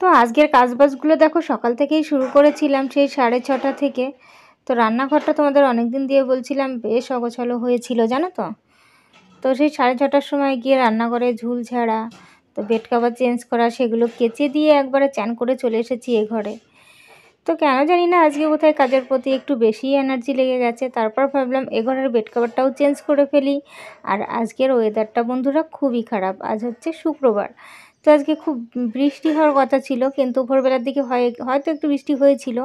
তো আজকের কাজবাজগুলো দেখো সকাল থেকেই শুরু করেছিলাম সেই সাড়ে ছটা থেকে তো রান্নাঘরটা তোমাদের অনেক দিন দিয়ে বলছিলাম বেশ অগছল হয়েছিল জানো তো তো সেই সাড়ে ছটার সময় গিয়ে রান্নাঘরে ঝুল ছাড়া তো বেড কাভার চেঞ্জ করা সেগুলো কেচে দিয়ে একবারে চ্যান করে চলে এসেছি এ ঘরে তো কেন জানি না আজকে কোথায় কাজের প্রতি একটু বেশি এনার্জি লেগে গেছে তারপর ভাবলাম এ ঘরের বেড কাভারটাও চেঞ্জ করে ফেলি আর আজকের ওয়েদারটা বন্ধুরা খুবই খারাপ আজ হচ্ছে শুক্রবার তো আজকে খুব বৃষ্টি হওয়ার কথা ছিল কিন্তু ভোরবেলার দিকে হয়তো একটু বৃষ্টি হয়েছিল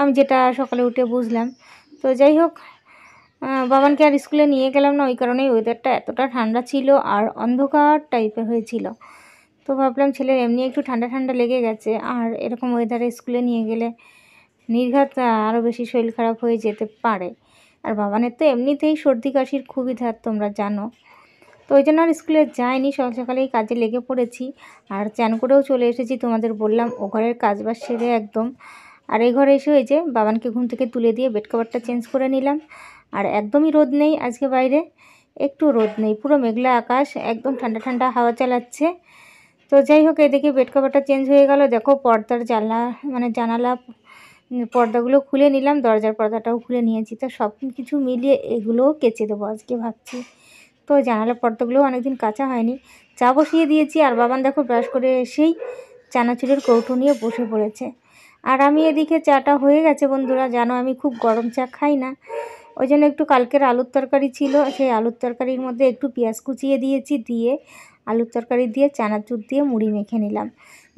আমি যেটা সকালে উঠে বুঝলাম তো যাই হোক বাবানকে আর স্কুলে নিয়ে গেলাম না ওই কারণেই ওয়েদারটা এতটা ঠান্ডা ছিল আর অন্ধকার টাইপের হয়েছিল তো ভাবলাম ছেলের এমনি একটু ঠান্ডা ঠান্ডা লেগে গেছে আর এরকম ওয়েদারে স্কুলে নিয়ে গেলে নির্ঘাত আরও বেশি শরীর খারাপ হয়ে যেতে পারে আর বাবানের তো এমনিতেই সর্দি কাশির খুবই ধার তোমরা জানো তো ওই জন্য আর স্কুলে যাইনি সকাল সকালেই কাজে লেগে পড়েছি আর চান করেও চলে এসেছি তোমাদের বললাম ও ঘরের কাজ বাজ সেরে একদম আর এই ঘরে এসে ওই যে বাবানকে ঘুম থেকে তুলে দিয়ে বেড কভারটা চেঞ্জ করে নিলাম আর একদমই রোদ নেই আজকে বাইরে একটু রোদ নেই পুরো মেঘলা আকাশ একদম ঠান্ডা ঠান্ডা হাওয়া চালাচ্ছে তো যাই হোক এদিকে বেড কভারটা চেঞ্জ হয়ে গেল দেখো পর্দার জানলা মানে জানালা পর্দাগুলো খুলে নিলাম দরজার পর্দাটাও খুলে নিয়েছি তো সব কিছু মিলিয়ে এগুলোও কেচে দেবো আজকে ভাবছি তো জানালার পর্দাগুলো অনেকদিন কাঁচা হয়নি চা বসিয়ে দিয়েছি আর বাবান দেখো ব্রাশ করে এসেই চানাচুরের কৌটো নিয়ে বসে পড়েছে আর আমি এদিকে চাটা হয়ে গেছে বন্ধুরা জানো আমি খুব গরম চা খাই না ওই জন্য একটু কালকের আলুর তরকারি ছিল সেই আলুর তরকারির মধ্যে একটু পেঁয়াজ কুচিয়ে দিয়েছি দিয়ে আলুর তরকারি দিয়ে চানাচুর দিয়ে মুড়ি মেখে নিলাম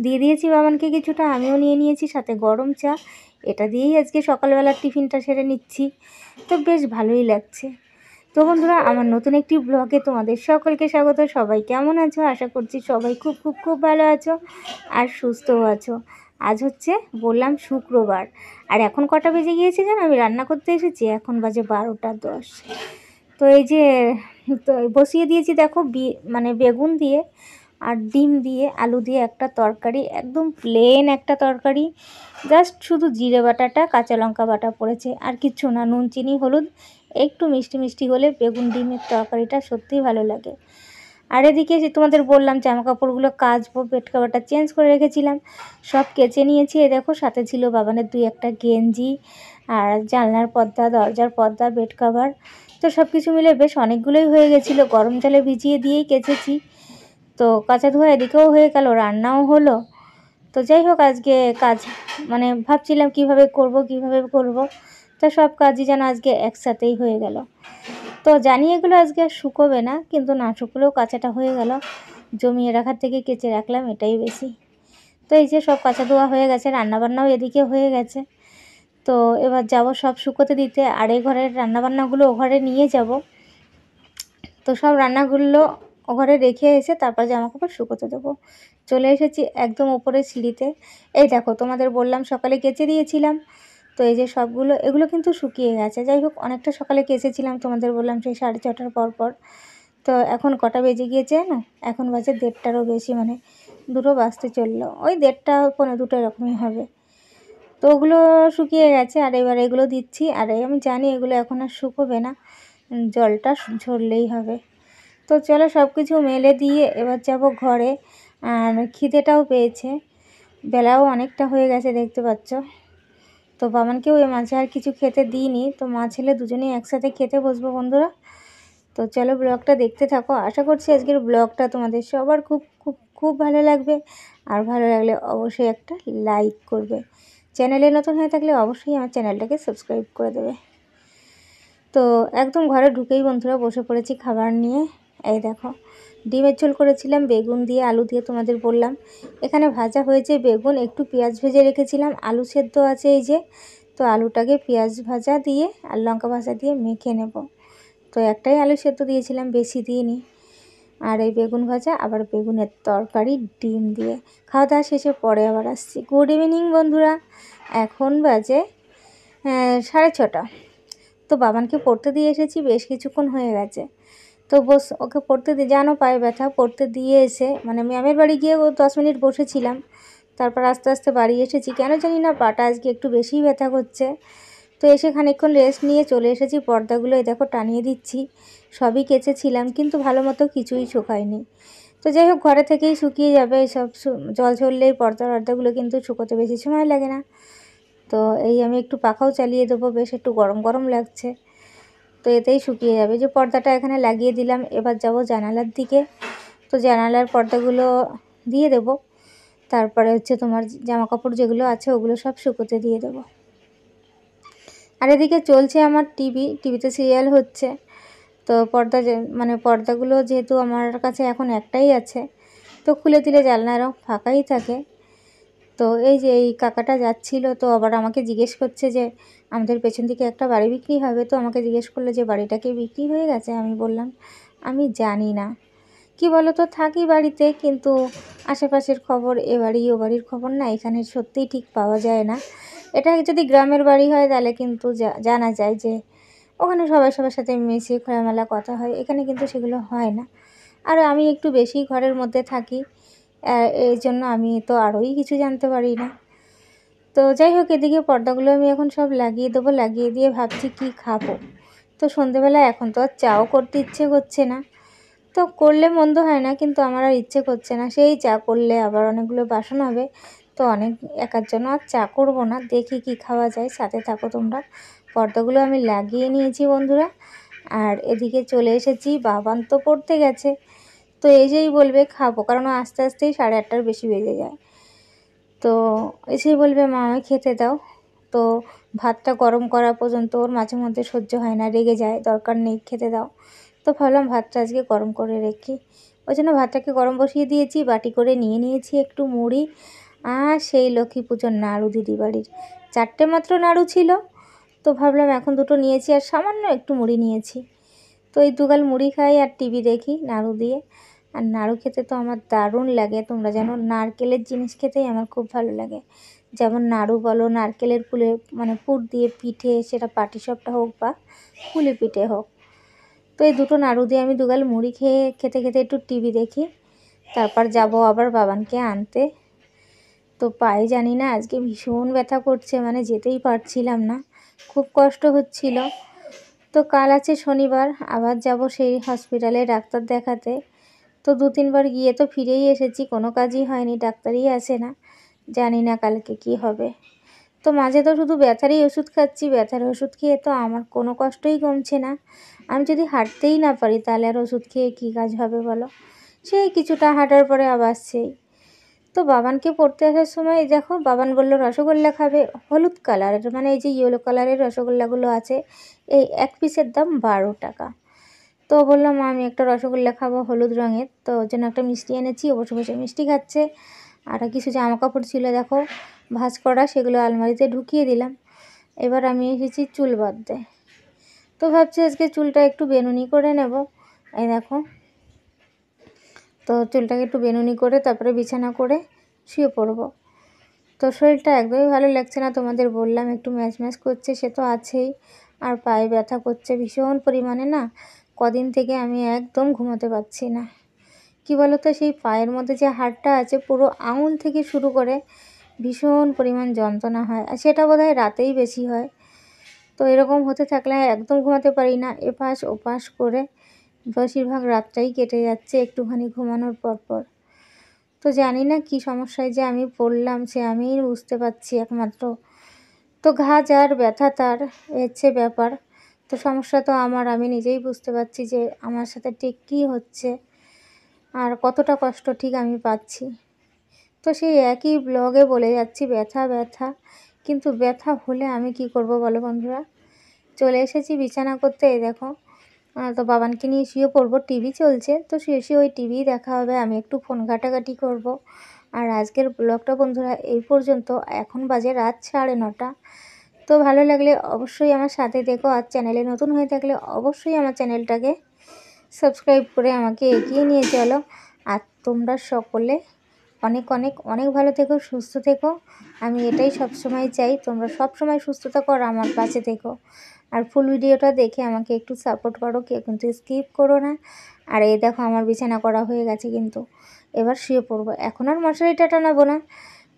দিয়ে দিয়েছি বাবানকে কিছুটা আমিও নিয়ে নিয়েছি সাথে গরম চা এটা দিয়েই আজকে সকালবেলার টিফিনটা সেরে নিচ্ছি তো বেশ ভালোই লাগছে তো বন্ধুরা আমার নতুন একটি ব্লগে তোমাদের সকলকে স্বাগত সবাই কেমন আছো আশা করছি সবাই খুব খুব খুব ভালো আছো আর সুস্থও আছো আজ হচ্ছে বললাম শুক্রবার আর এখন কটা বেজে গিয়েছে জানো আমি রান্না করতে এসেছি এখন বাজে বারোটা দশ তো এই যে বসিয়ে দিয়েছি দেখো মানে বেগুন দিয়ে আর ডিম দিয়ে আলু দিয়ে একটা তরকারি একদম প্লেন একটা তরকারি জাস্ট শুধু জিরে বাটাটা কাঁচা লঙ্কা বাটা পড়েছে আর কিছু না নুন চিনি হলুদ একটু মিষ্টি মিষ্টি হলে বেগুন ডিমের তরকারিটা সত্যিই ভালো লাগে আর এদিকে যে তোমাদের বললাম জামা কাপড়গুলো কাচবো বেড কাভারটা চেঞ্জ করে রেখেছিলাম সব কেচে নিয়েছি এ দেখো সাথে ছিল বাবানের দুই একটা গেঞ্জি আর জানলার পর্দা দরজার পর্দা বেড কাভার তো সব কিছু মিলে বেশ অনেকগুলোই হয়ে গেছিলো গরম জলে ভিজিয়ে দিয়েই কেচেছি তো কাঁচা ধোয়া এদিকেও হয়ে গেল রান্নাও হলো তো যাই হোক আজকে কাজ মানে ভাবছিলাম কিভাবে করব কিভাবে করব। তা সব কাজই যেন আজকে একসাথেই হয়ে গেল তো জানি এগুলো আজকে আর শুকোবে না কিন্তু না শুকলেও কাঁচাটা হয়ে গেল জমিয়ে রাখার থেকে কেচে রাখলাম এটাই বেশি তো এই যে সব কাঁচা ধোয়া হয়ে গেছে রান্নাবান্নাও এদিকে হয়ে গেছে তো এবার যাব সব শুকোতে দিতে আর এই ঘরের রান্নাবান্নাগুলো ও ঘরে নিয়ে যাব তো সব রান্নাগুলো ও ঘরে রেখে এসে তারপর জামা কাপড় শুকোতে দেবো চলে এসেছি একদম ওপরে সিঁড়িতে এই দেখো তোমাদের বললাম সকালে কেচে দিয়েছিলাম তো এই যে সবগুলো এগুলো কিন্তু শুকিয়ে গেছে যাই হোক অনেকটা সকালে কেসেছিলাম তোমাদের বললাম সেই সাড়ে ছটার পর পর তো এখন কটা বেজে গিয়েছে না এখন বাজে দেড়টারও বেশি মানে দুটো বাজতে চললো ওই দেড়টা পনেরো দুটো এরকমই হবে তো ওগুলো শুকিয়ে গেছে আর এবার এগুলো দিচ্ছি আর আমি জানি এগুলো এখন আর শুকোবে না জলটা ঝরলেই হবে তো চলো সব কিছু মেলে দিয়ে এবার যাব ঘরে আর খিদেটাও পেয়েছে বেলাও অনেকটা হয়ে গেছে দেখতে পাচ্ছ তো বাবানকে ওই মাঝে আর কিছু খেতে দিইনি তো মা ছেলে দুজনেই একসাথে খেতে বসবো বন্ধুরা তো চলো ব্লগটা দেখতে থাকো আশা করছি আজকের ব্লগটা তোমাদের সবার খুব খুব খুব ভালো লাগবে আর ভালো লাগলে অবশ্যই একটা লাইক করবে চ্যানেলে নতুন হয়ে থাকলে অবশ্যই আমার চ্যানেলটাকে সাবস্ক্রাইব করে দেবে তো একদম ঘরে ঢুকেই বন্ধুরা বসে পড়েছি খাবার নিয়ে এই দেখো ডিমের ঝোল করেছিলাম বেগুন দিয়ে আলু দিয়ে তোমাদের বললাম এখানে ভাজা হয়েছে বেগুন একটু পেঁয়াজ ভেজে রেখেছিলাম আলু সেদ্ধ আছে এই যে তো আলুটাকে পেঁয়াজ ভাজা দিয়ে আর লঙ্কা ভাজা দিয়ে মেখে নেব তো একটাই আলু সেদ্ধ দিয়েছিলাম বেশি দিইনি আর এই বেগুন ভাজা আবার বেগুনের তরকারি ডিম দিয়ে খাওয়া দাওয়া শেষে পরে আবার আসছি গুড ইভিনিং বন্ধুরা এখন বাজে সাড়ে ছটা তো বাবানকে পড়তে দিয়ে এসেছি বেশ কিছুক্ষণ হয়ে গেছে তো বস ওকে পড়তে দিয়ে জানো পায়ে ব্যথা পড়তে দিয়ে এসে মানে ম্যামের বাড়ি গিয়ে ও দশ মিনিট বসেছিলাম তারপর আস্তে আস্তে বাড়ি এসেছি কেন জানি না পাটা আজকে একটু বেশিই ব্যথা করছে তো এসে খানিকক্ষণ রেস্ট নিয়ে চলে এসেছি পর্দাগুলো এই দেখো টানিয়ে দিচ্ছি সবই কেচেছিলাম কিন্তু ভালো মতো কিছুই শুকায়নি তো যাই হোক ঘরে থেকেই শুকিয়ে যাবে এইসব জল ঝরলেই পর্দা টর্দাগুলো কিন্তু শুকোতে বেশি সময় লাগে না তো এই আমি একটু পাখাও চালিয়ে দেবো বেশ একটু গরম গরম লাগছে তো এতেই শুকিয়ে যাবে যে পর্দাটা এখানে লাগিয়ে দিলাম এবার যাব জানালার দিকে তো জানালার পর্দাগুলো দিয়ে দেব তারপরে হচ্ছে তোমার জামা কাপড় যেগুলো আছে ওগুলো সব শুকোতে দিয়ে দেব আর এদিকে চলছে আমার টিভি টিভিতে সিরিয়াল হচ্ছে তো পর্দা মানে পর্দাগুলো যেহেতু আমার কাছে এখন একটাই আছে তো খুলে দিলে জানলা এরকম ফাঁকাই থাকে তো এই যে এই কাকাটা যাচ্ছিল তো আবার আমাকে জিজ্ঞেস করছে যে আমাদের পেছন দিকে একটা বাড়ি বিক্রি হবে তো আমাকে জিজ্ঞেস করলো যে বাড়িটাকে বিক্রি হয়ে গেছে আমি বললাম আমি জানি না কি বলো তো থাকি বাড়িতে কিন্তু আশেপাশের খবর এ বাড়ি ও বাড়ির খবর না এখানে সত্যিই ঠিক পাওয়া যায় না এটা যদি গ্রামের বাড়ি হয় তাহলে কিন্তু জানা যায় যে ওখানে সবাই সবার সাথে মিশিয়ে খোলামেলা কথা হয় এখানে কিন্তু সেগুলো হয় না আর আমি একটু বেশি ঘরের মধ্যে থাকি এই জন্য আমি তো আরোই কিছু জানতে পারি না তো যাই হোক এদিকে পর্দাগুলো আমি এখন সব লাগিয়ে দেবো লাগিয়ে দিয়ে ভাবছি কি খাবো তো সন্ধেবেলা এখন তো আর চাও করতে ইচ্ছে করছে না তো করলে মন্দ হয় না কিন্তু আমার আর ইচ্ছে করছে না সেই চা করলে আবার অনেকগুলো বাসন হবে তো অনেক একার জন্য আর চা করবো না দেখি কি খাওয়া যায় সাথে থাকো তোমরা পর্দাগুলো আমি লাগিয়ে নিয়েছি বন্ধুরা আর এদিকে চলে এসেছি বাবান তো পড়তে গেছে তো এই যেই বলবে খাবো কারণ আস্তে আস্তেই সাড়ে আটটার বেশি বেজে যায় তো এসেই বলবে মা আমি খেতে দাও তো ভাতটা গরম করা পর্যন্ত ওর মাঝে মধ্যে সহ্য হয় না রেগে যায় দরকার নেই খেতে দাও তো ভাবলাম ভাতটা আজকে গরম করে রেখি ওই জন্য ভাতটাকে গরম বসিয়ে দিয়েছি বাটি করে নিয়ে নিয়েছি একটু মুড়ি আর সেই লক্ষ্মী পুজোর নাড়ু দিদি বাড়ির চারটে মাত্র নাড়ু ছিল তো ভাবলাম এখন দুটো নিয়েছি আর সামান্য একটু মুড়ি নিয়েছি তো এই দুগাল মুড়ি খাই আর টিভি দেখি নাড়ু দিয়ে আর নাড়ু খেতে তো আমার দারুণ লাগে তোমরা জানো নারকেলের জিনিস খেতেই আমার খুব ভালো লাগে যেমন নাড়ু বলো নারকেলের পুলে মানে পুর দিয়ে পিঠে সেটা পাটি সপটা হোক বা পুলি পিঠে হোক তো এই দুটো নাড়ু দিয়ে আমি দুগাল মুড়ি খেয়ে খেতে খেতে একটু টিভি দেখি তারপর যাব আবার বাবানকে আনতে তো পায়ে জানি না আজকে ভীষণ ব্যথা করছে মানে যেতেই পারছিলাম না খুব কষ্ট হচ্ছিল তো কাল আছে শনিবার আবার যাব সেই হসপিটালে ডাক্তার দেখাতে তো দু তিনবার গিয়ে তো ফিরেই এসেছি কোনো কাজই হয়নি ডাক্তারই আসে না জানি না কালকে কি হবে তো মাঝে তো শুধু ব্যথারই ওষুধ খাচ্ছি ব্যথার ওষুধ খেয়ে তো আমার কোনো কষ্টই কমছে না আমি যদি হাঁটতেই না পারি তাহলে আর ওষুধ খেয়ে কী কাজ হবে বলো সেই কিছুটা হাঁটার পরে আবার সেই তো বাবানকে পড়তে আসার সময় দেখো বাবান বললো রসগোল্লা খাবে হলুদ কালারের মানে এই যে ইয়েলো কালারের রসগোল্লাগুলো আছে এই এক পিসের দাম বারো টাকা তো বললাম আমি একটা রসগোল্লা খাবো হলুদ রঙের তো ওই জন্য একটা মিষ্টি এনেছি ও বসে বসে মিষ্টি খাচ্ছে আর কিছু জামা কাপড় ছিল দেখো ভাজ করা সেগুলো আলমারিতে ঢুকিয়ে দিলাম এবার আমি এসেছি চুল বাঁধতে তো ভাবছি আজকে চুলটা একটু বেনুনি করে নেব এই দেখো তো চুলটাকে একটু বেনুনি করে তারপরে বিছানা করে শুয়ে পড়ব তো শরীরটা একদমই ভালো লাগছে না তোমাদের বললাম একটু ম্যাচ ম্যাচ করছে সে তো আছেই আর পায়ে ব্যথা করছে ভীষণ পরিমাণে না কদিন থেকে আমি একদম ঘুমাতে পারছি না কি বলতো সেই পায়ের মধ্যে যে হাড়টা আছে পুরো আঙুল থেকে শুরু করে ভীষণ পরিমাণ যন্ত্রণা হয় আর সেটা বোধ রাতেই বেশি হয় তো এরকম হতে থাকলে একদম ঘুমাতে পারি না এপাশ ওপাশ করে বেশিরভাগ রাতটাই কেটে যাচ্ছে একটুখানি ঘুমানোর পর পর তো জানি না কি সমস্যায় যে আমি পড়লাম সে আমি বুঝতে পারছি একমাত্র তো ঘা যার ব্যথা তার হচ্ছে ব্যাপার তো সমস্যা তো আমার আমি নিজেই বুঝতে পারছি যে আমার সাথে ঠিক কী হচ্ছে আর কতটা কষ্ট ঠিক আমি পাচ্ছি তো সেই একই ব্লগে বলে যাচ্ছি ব্যথা ব্যথা কিন্তু ব্যথা হলে আমি কি করব বলো বন্ধুরা চলে এসেছি বিছানা করতে এই দেখো তো বাবানকে নিয়ে শুয়ে পড়বো টিভি চলছে তো শুয়ে শুয়ে ওই টিভি দেখা হবে আমি একটু ফোন ঘাটাঘাটি করব আর আজকের ব্লগটা বন্ধুরা এই পর্যন্ত এখন বাজে রাত সাড়ে নটা তো ভালো লাগলে অবশ্যই আমার সাথে দেখো আর চ্যানেলে নতুন হয়ে থাকলে অবশ্যই আমার চ্যানেলটাকে সাবস্ক্রাইব করে আমাকে এগিয়ে নিয়ে চলো আর তোমরা সকলে অনেক অনেক অনেক ভালো থেকো সুস্থ থেকো আমি এটাই সবসময় চাই তোমরা সবসময় সুস্থতা করো আমার কাছে থেকো আর ফুল ভিডিওটা দেখে আমাকে একটু সাপোর্ট করো কেউ কিন্তু স্কিপ করো না আর এই দেখো আমার বিছানা করা হয়ে গেছে কিন্তু এবার শুয়ে পড়বো এখন আর মশারিটা টানাবো না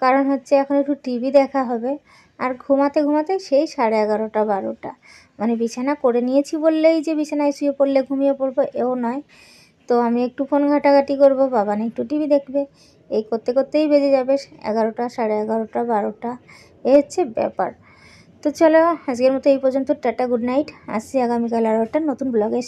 কারণ হচ্ছে এখন একটু টিভি দেখা হবে আর ঘুমাতে ঘুমাতে সেই সাড়ে এগারোটা বারোটা মানে বিছানা করে নিয়েছি বললেই যে বিছানায় শুয়ে পড়লে ঘুমিয়ে পড়বো এও নয় তো আমি একটু ফোন ঘাটাঘাটি করবো না একটু টিভি দেখবে এই করতে করতেই বেজে যাবে এগারোটা সাড়ে এগারোটা বারোটা এ হচ্ছে ব্যাপার তো চলো আজকের মতো এই পর্যন্ত টাটা গুড নাইট আসছি আগামীকাল আরও একটা নতুন ব্লগে